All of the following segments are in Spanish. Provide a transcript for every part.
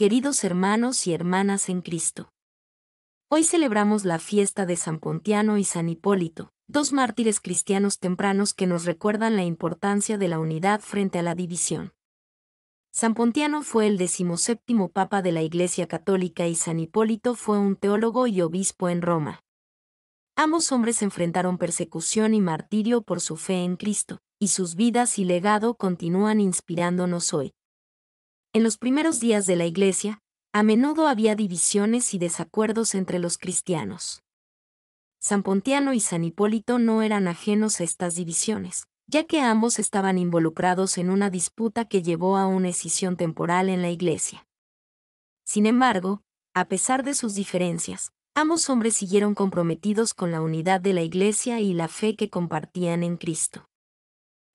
queridos hermanos y hermanas en Cristo. Hoy celebramos la fiesta de San Pontiano y San Hipólito, dos mártires cristianos tempranos que nos recuerdan la importancia de la unidad frente a la división. San Pontiano fue el decimoséptimo papa de la Iglesia Católica y San Hipólito fue un teólogo y obispo en Roma. Ambos hombres enfrentaron persecución y martirio por su fe en Cristo, y sus vidas y legado continúan inspirándonos hoy. En los primeros días de la Iglesia, a menudo había divisiones y desacuerdos entre los cristianos. San Pontiano y San Hipólito no eran ajenos a estas divisiones, ya que ambos estaban involucrados en una disputa que llevó a una escisión temporal en la Iglesia. Sin embargo, a pesar de sus diferencias, ambos hombres siguieron comprometidos con la unidad de la Iglesia y la fe que compartían en Cristo.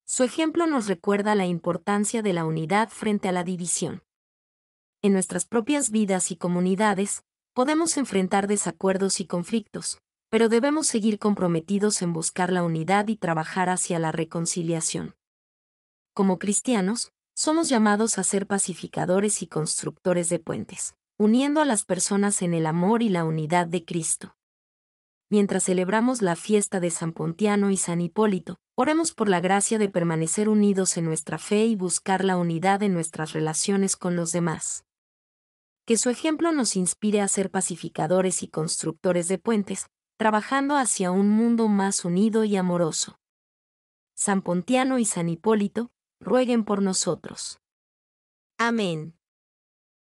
Su ejemplo nos recuerda la importancia de la unidad frente a la división. En nuestras propias vidas y comunidades, podemos enfrentar desacuerdos y conflictos, pero debemos seguir comprometidos en buscar la unidad y trabajar hacia la reconciliación. Como cristianos, somos llamados a ser pacificadores y constructores de puentes, uniendo a las personas en el amor y la unidad de Cristo. Mientras celebramos la fiesta de San Pontiano y San Hipólito, Oremos por la gracia de permanecer unidos en nuestra fe y buscar la unidad en nuestras relaciones con los demás. Que su ejemplo nos inspire a ser pacificadores y constructores de puentes, trabajando hacia un mundo más unido y amoroso. San Pontiano y San Hipólito, rueguen por nosotros. Amén.